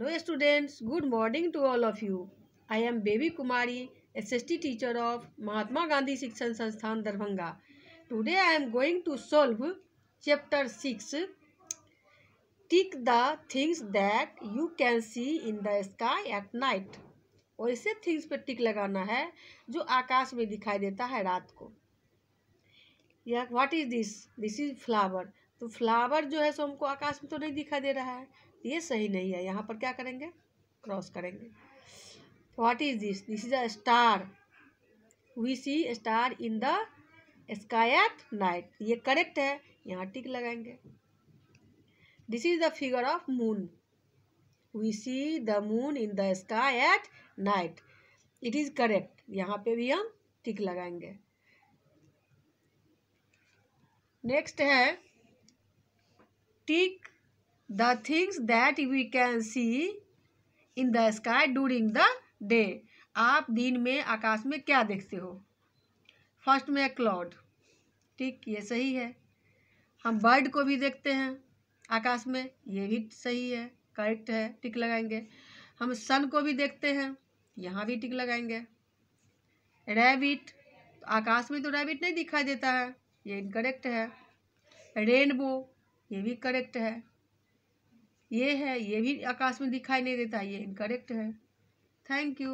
hello students good morning to all of you I am Baby Kumari SST teacher of Mahatma Gandhi Shikshan Sansthan Darbhanga today I am going to solve chapter six tick the things that you can see in the sky at night वैसे things पर tick लगाना है जो आकाश में दिखाई देता है रात को या what is this this is flower तो फ्लावर जो है सो हमको आकाश में तो नहीं दिखा दे रहा है ये सही नहीं है यहाँ पर क्या करेंगे क्रॉस करेंगे what is this this is a star we see star in the sky at night ये करेक्ट है यहाँ टिक लगाएंगे this is the figure of moon we see the moon in the sky at night it is correct यहाँ पे भी हम tick लगाएंगे next है tick the things that we can see in the sky during the day आप दिन में आकाश में क्या देखते हो फर्स्ट में क्लाउड ठीक ये सही है हम बर्ड को भी देखते हैं आकाश में ये भी सही है करेक्ट है टिक लगाएंगे हम सन को भी देखते हैं यहाँ भी टिक लगाएंगे रैबिट आकाश में तो रैबिट नहीं दिखाई देता है ये इनकरेक्ट है रेनबो ये भी करेक्ट है ये है ये भी आकाश में दिखाई नहीं देता ये इनकरेक्ट है थैंक यू